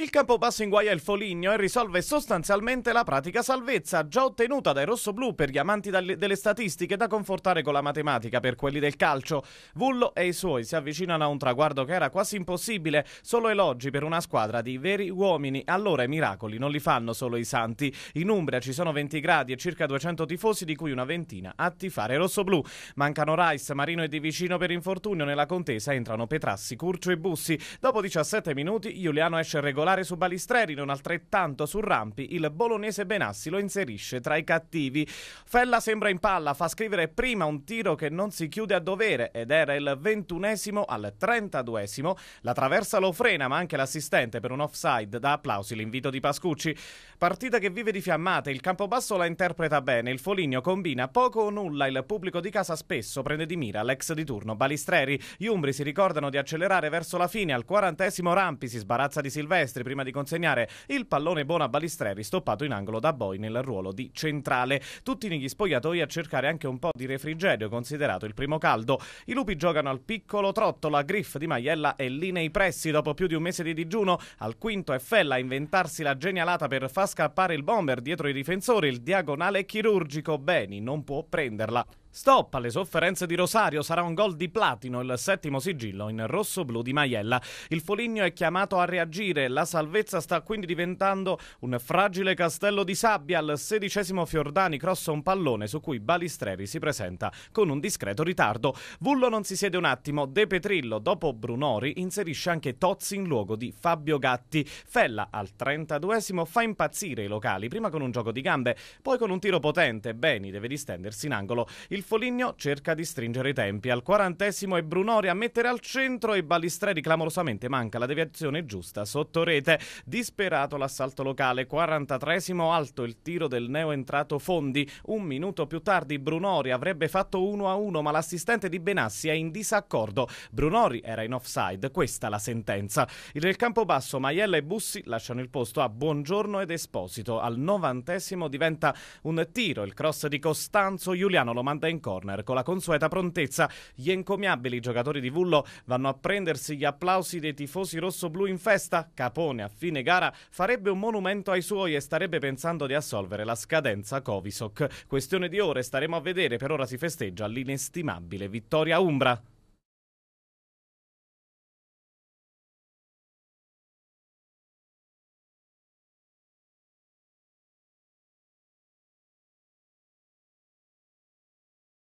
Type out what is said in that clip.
Il campobasso in guai il Foligno e risolve sostanzialmente la pratica salvezza già ottenuta dai rossoblù per gli amanti delle statistiche da confortare con la matematica per quelli del calcio. Vullo e i suoi si avvicinano a un traguardo che era quasi impossibile, solo elogi per una squadra di veri uomini. Allora i miracoli non li fanno solo i santi. In Umbria ci sono 20 gradi e circa 200 tifosi di cui una ventina a tifare rossoblù. Mancano Rice, Marino e Di Vicino per infortunio. Nella contesa entrano Petrassi, Curcio e Bussi. Dopo 17 minuti Giuliano esce regolato particolare su Balistreri, non altrettanto su Rampi, il bolognese Benassi lo inserisce tra i cattivi. Fella sembra in palla, fa scrivere prima un tiro che non si chiude a dovere ed era il ventunesimo al trentaduesimo. La traversa lo frena, ma anche l'assistente per un offside da applausi l'invito di Pascucci. Partita che vive di fiammate, il Campobasso la interpreta bene, il Foligno combina poco o nulla, il pubblico di casa spesso prende di mira l'ex di turno Balistreri. Gli Umbri si ricordano di accelerare verso la fine, al quarantesimo Rampi si sbarazza di Silvestri destri prima di consegnare il pallone buono a Balistreri, stoppato in angolo da Boy nel ruolo di centrale. Tutti negli spogliatoi a cercare anche un po' di refrigerio, considerato il primo caldo. I lupi giocano al piccolo trotto, la Griff di Maiella è lì nei pressi. Dopo più di un mese di digiuno, al quinto è Fella a inventarsi la genialata per far scappare il bomber dietro i difensori. Il diagonale chirurgico, Beni non può prenderla. Stop alle sofferenze di Rosario, sarà un gol di Platino, il settimo sigillo in rosso-blu di Maiella. Il Foligno è chiamato a reagire, la salvezza sta quindi diventando un fragile castello di sabbia. Al sedicesimo Fiordani crossa un pallone su cui Balistreri si presenta con un discreto ritardo. Vullo non si siede un attimo, De Petrillo dopo Brunori inserisce anche Tozzi in luogo di Fabio Gatti. Fella al trentaduesimo fa impazzire i locali, prima con un gioco di gambe, poi con un tiro potente. Beni deve distendersi in angolo. Il il Foligno cerca di stringere i tempi. Al quarantesimo è Brunori a mettere al centro e Balistreri clamorosamente manca la deviazione giusta sotto rete. Disperato l'assalto locale. 43 alto il tiro del neo entrato Fondi. Un minuto più tardi Brunori avrebbe fatto 1-1 ma l'assistente di Benassi è in disaccordo. Brunori era in offside. Questa la sentenza. Nel campo basso Maiella e Bussi lasciano il posto a Buongiorno ed Esposito. Al novantesimo diventa un tiro. Il cross di Costanzo Giuliano lo manda in corner. Con la consueta prontezza, gli encomiabili giocatori di Vullo vanno a prendersi gli applausi dei tifosi rosso-blu in festa. Capone, a fine gara, farebbe un monumento ai suoi e starebbe pensando di assolvere la scadenza Covisoc. Questione di ore, staremo a vedere, per ora si festeggia l'inestimabile vittoria Umbra.